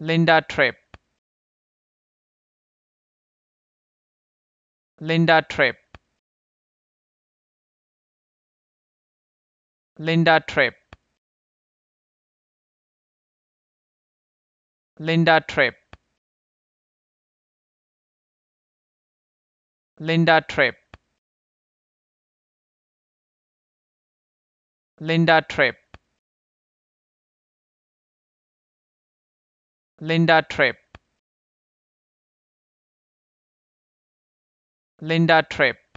Linda Tripp. Linda Tripp. Linda Tripp. Linda Tripp. Linda Tripp. Linda Tripp. Linda Tripp Linda Tripp